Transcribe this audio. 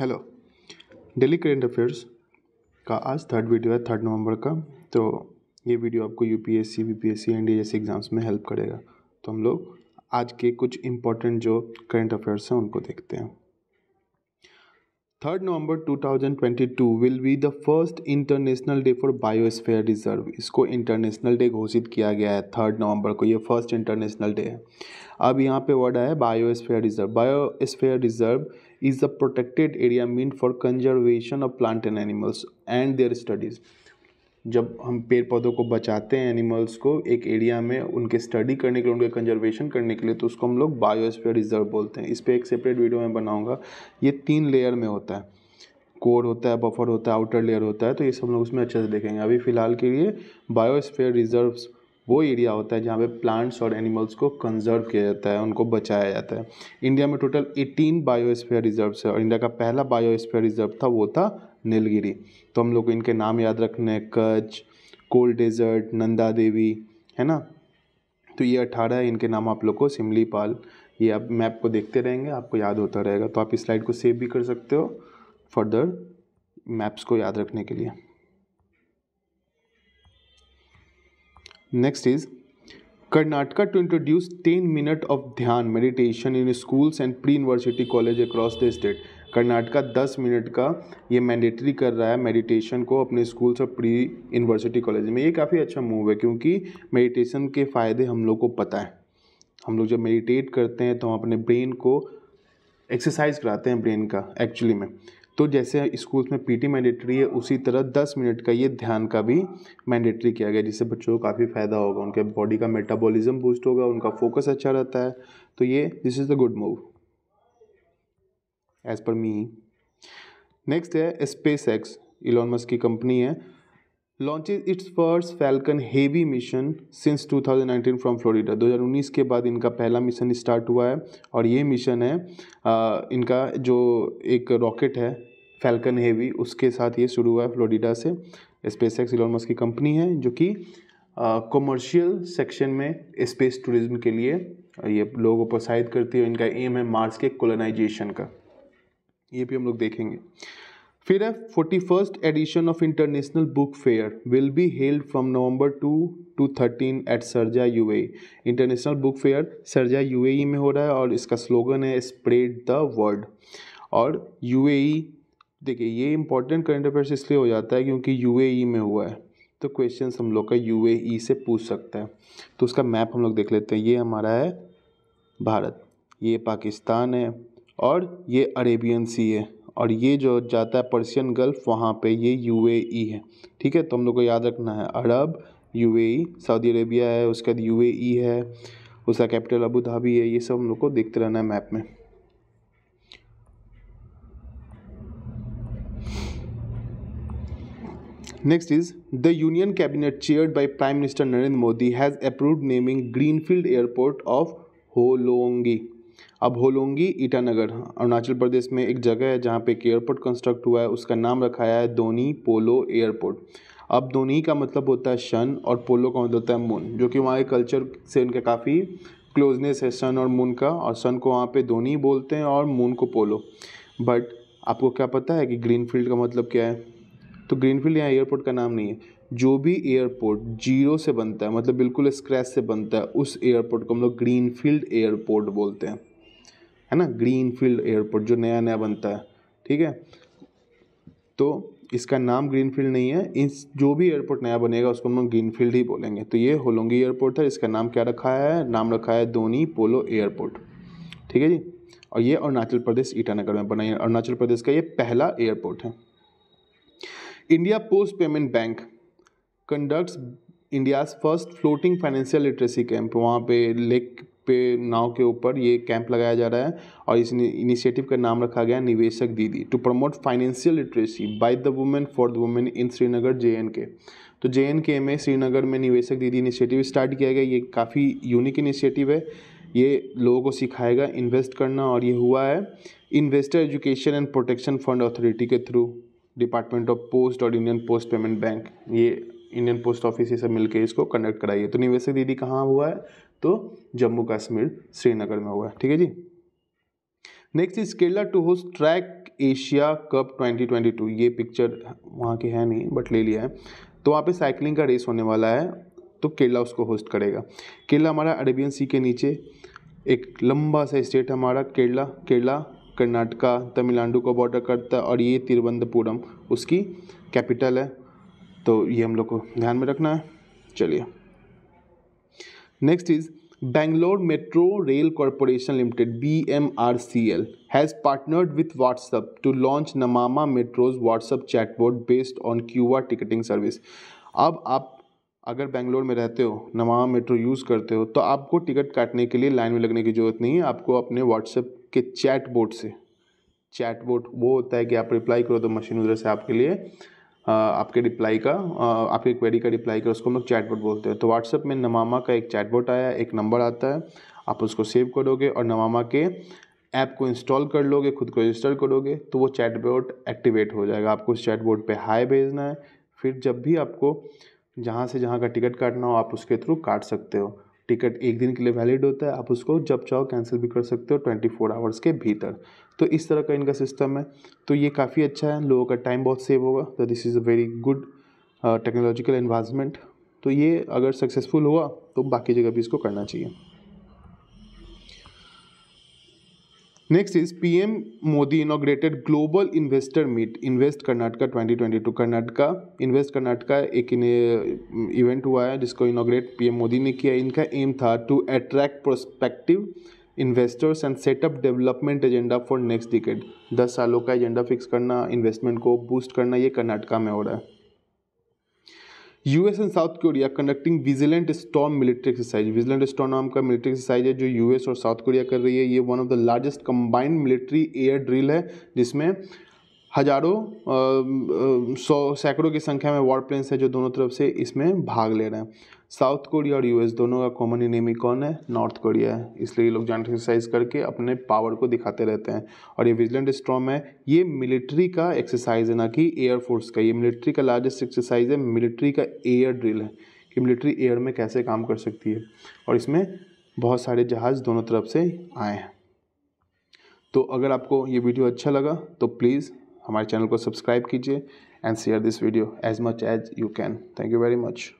hello daily current affairs का आज third video है थर्ड नवंबर का तो ये वीडियो आपको यूपीएससी बीपीएससी एनडीए जैसे एग्ज़ाम्स में हेल्प करेगा तो हम लोग आज के कुछ इम्पोर्टेंट जो करेंट अफेयर्स हैं उनको देखते हैं third November 2022 will be the first international day for biosphere reserve इसको इंटरनेशनल डे घोषित किया गया है थर्ड नवंबर को ये फर्स्ट इंटरनेशनल डे है अब यहाँ पे वर्ड आया biosphere reserve biosphere reserve is the protected area mean for conservation of plant and animals and their studies जब हम पेड़ पौधों को बचाते हैं एनिमल्स को एक एरिया में उनके स्टडी करने के लिए उनके कंजर्वेशन करने के लिए तो उसको हम लोग बायोस्फीयर रिजर्व बोलते हैं इस पर एक सेपरेट वीडियो मैं बनाऊँगा ये तीन लेयर में होता है कोर होता है बफर होता है आउटर लेयर होता है तो ये सब लोग उसमें अच्छे से देखेंगे अभी फ़िलहाल के लिए बायोस्फीयर रिजर्व वो एरिया होता है जहाँ पे प्लांट्स और एनिमल्स को कंजर्व किया जाता है उनको बचाया जाता है इंडिया में टोटल 18 बायोस्फीयर रिजर्व्स है और इंडिया का पहला बायोस्फीयर रिजर्व था वो था नीलगिरी तो हम लोग इनके नाम याद रखने कच्छ कोल्ड डेजर्ट नंदा देवी है ना तो ये अठारह है इनके नाम आप लोग को सिमली पाल ये आप मैप को देखते रहेंगे आपको याद होता रहेगा तो आप इस स्लाइड को सेव भी कर सकते हो फर्दर मैप्स को याद रखने के लिए next is Karnataka to introduce ten minute of dhyan meditation in schools and pre university college across the state Karnataka दस मिनट का ये मैंडेटरी कर रहा है मेडिटेशन को अपने स्कूल्स और प्री यूनिवर्सिटी कॉलेज में ये काफ़ी अच्छा मूव है क्योंकि मेडिटेशन के फ़ायदे हम लोग को पता है हम लोग जब मेडिटेट करते हैं तो हम अपने ब्रेन को एक्सरसाइज कराते हैं ब्रेन का एक्चुअली में तो जैसे स्कूल्स में पीटी मैंडेटरी है उसी तरह 10 मिनट का ये ध्यान का भी मैंडेटरी किया गया जिससे बच्चों को काफ़ी फ़ायदा होगा उनके बॉडी का मेटाबॉलिज्म बूस्ट होगा उनका फोकस अच्छा रहता है तो ये this is the good move as per me next है स्पेस एक्स इलॉन मस्क की कंपनी है launches its first Falcon Heavy mission since 2019 from Florida 2019 के बाद इनका पहला मिशन स्टार्ट हुआ है और ये मिशन है आ, इनका जो एक रॉकेट है फैल्कन हेवी उसके साथ ये शुरू हुआ है फ्लोरिडा से स्पेस एक्स इलॉन मस्क की कंपनी है जो कि कॉमर्शियल सेक्शन में स्पेस टूरिज्म के लिए ये लोगों को प्रोत्साहित करती है इनका एम है मार्स के कोलोनाइजेशन का ये भी हम लोग देखेंगे फिर है forty first edition of international book fair will be held from November two to thirteen at Sharjah U international book fair Sharjah U में हो रहा है और इसका स्लोगन है स्प्रेड द वर्ल्ड और यू e, देखिए ये इंपॉर्टेंट करंट अफेयर्स इसलिए हो जाता है क्योंकि यू e में हुआ है तो क्वेश्चन हम लोग का यू e से पूछ सकता है तो उसका मैप हम लोग देख लेते हैं ये हमारा है भारत ये पाकिस्तान है और ये अरेबियन सी है और ये जो जाता है पर्शियन गल्फ वहाँ पे ये यूएई है ठीक है तो हम लोग को याद रखना है अरब यूएई सऊदी अरेबिया है उसके बाद यूएई है उसका कैपिटल अबू धाबी है ये सब हम लोग को देखते रहना है मैप में next is the union cabinet chaired by prime minister Narendra Modi has approve naming greenfield airport of Hollongi अब होलोंगी ईटानगर अरुणाचल प्रदेश में एक जगह है जहाँ पे एक एयरपोर्ट कंस्ट्रक्ट हुआ है उसका नाम रखा है धोनी पोलो एयरपोर्ट अब धोनी का मतलब होता है सन और पोलो का मतलब होता है मून जो कि वहाँ के कल्चर से उनका काफ़ी क्लोजनेस है सन और मून का और सन को वहाँ पे धोनी बोलते हैं और मून को पोलो बट आपको क्या पता है कि ग्रीन फील्ड का मतलब क्या है तो ग्रीन फील्ड यहाँ एयरपोर्ट का नाम नहीं है जो भी एयरपोर्ट जीरो से बनता है मतलब बिल्कुल स्क्रैच से बनता है उस एयरपोर्ट को हम लोग ग्रीन फील्ड एयरपोर्ट बोलते हैं है ना ग्रीन फील्ड एयरपोर्ट जो नया नया बनता है ठीक है तो इसका नाम ग्रीन फील्ड नहीं है इस जो भी एयरपोर्ट नया बनेगा उसको हम लोग ग्रीन फील्ड ही बोलेंगे तो ये होलोंगी एयरपोर्ट है इसका नाम क्या रखा है नाम रखा है धोनी पोलो एयरपोर्ट ठीक है जी और ये अरुणाचल प्रदेश ईटानगर में बना है अरुणाचल प्रदेश का ये पहला एयरपोर्ट है India post payment bank conducts India's first floating financial literacy camp वहाँ पे लेक पे नाव के ऊपर ये कैंप लगाया जा रहा है और इस इनिशिएटिव का नाम रखा गया Niveshak Didi to promote financial literacy by the women for the women in Srinagar J K तो जे में श्रीनगर में निवेशक दीदी इनिशिएटिव स्टार्ट किया गया ये काफ़ी यूनिक इनिशिएटिव है ये लोगों को सिखाएगा इन्वेस्ट करना और ये हुआ है investor education and protection fund authority के थ्रू डिपार्टमेंट ऑफ पोस्ट और यूनियन पोस्ट पेमेंट बैंक ये इंडियन पोस्ट ऑफिस ये सब मिलकर इसको कंडक्ट कराइए तो निवेशक दीदी कहाँ हुआ है तो जम्मू कश्मीर श्रीनगर में हुआ है ठीक है जी next is Kerala to host track Asia cup 2022 ये पिक्चर वहाँ की है नहीं बट ले लिया है तो वहाँ पे साइकिलिंग का रेस होने वाला है तो केरला उसको होस्ट करेगा केरला हमारा अरेबियन सी के नीचे एक लंबा सा स्टेट हमारा केरला केरला कर्नाटका तमिलनाडु का बॉर्डर करता है और ये तिरुवनंतपुरम उसकी कैपिटल है तो ये हम लोग को ध्यान में रखना है चलिए next is Bangalore metro rail corporation limited B M R C L has partnered with with to launch Namma metro's WhatsApp WhatsApp based on Q R ticketing service अब आप अगर बेंगलोर में रहते हो नमामा मेट्रो यूज़ करते हो तो आपको टिकट काटने के लिए लाइन में लगने की ज़रूरत नहीं है आपको अपने व्हाट्सएप के चैट बोर्ड से चैट बोर्ड वो होता है कि आप रिप्लाई करो तो मशीन उधर से आपके लिए आपके रिप्लाई का आपकी क्वेरी का रिप्लाई का उसको हम लोग चैटबॉट बोलते हैं तो व्हाट्सअप में नमामा का एक चैटबॉट आया एक नंबर आता है आप उसको सेव करोगे और नमामा के ऐप को इंस्टॉल कर लोगे खुद को रजिस्टर करोगे तो वो चैटबॉट एक्टिवेट हो जाएगा आपको उस चैटबॉट पे हाई भेजना है फिर जब भी आपको जहाँ से जहाँ का टिकट काटना हो आप उसके थ्रू काट सकते हो टिकट एक दिन के लिए वैलिड होता है आप उसको जब चाहो कैंसिल भी कर सकते हो ट्वेंटी फोर आवर्स के भीतर तो इस तरह का इनका सिस्टम है तो ये काफ़ी अच्छा है लोगों का टाइम बहुत सेव होगा तो this is a very good technological involvement तो ये अगर सक्सेसफुल हुआ तो बाकी जगह भी इसको करना चाहिए next is PM Modi inaugurated global investor meet invest Karnataka 2022 Karnataka invest Karnataka एक इवेंट हुआ है जिसको इनोग्रेट पीएम मोदी ने किया इनका एम था to attract prospective investors and set up development agenda for next decade दस सालों का एजेंडा फिक्स करना इन्वेस्टमेंट को बूस्ट करना ये कर्नाटका में हो रहा है US and South Korea conducting vigilant storm military exercise vigilant storm नाम का मिलिट्री एक्सरसाइज है जो यूएस और साउथ कोरिया कर रही है ये one of the largest combined military air drill है जिसमें हजारों सौ सैकड़ों की संख्या में वॉर प्लेन्स है जो दोनों तरफ से इसमें भाग ले रहे हैं साउथ कोरिया और यूएस दोनों का कॉमन इनेमी कौन है नॉर्थ कोरिया है इसलिए ये लोग जॉइंट एक्सरसाइज करके अपने पावर को दिखाते रहते हैं और ये विजिलेंट स्ट्रॉम है ये मिलिट्री का एक्सरसाइज है ना कि एयरफोर्स का ये मिलिट्री का लार्जेस्ट एक्सरसाइज है मिलिट्री का एयर ड्रिल है कि मिलिट्री एयर में कैसे काम कर सकती है और इसमें बहुत सारे जहाज़ दोनों तरफ से आए हैं तो अगर आपको ये वीडियो अच्छा लगा तो प्लीज़ हमारे चैनल को सब्सक्राइब कीजिए and share this video as much as you can thank you very much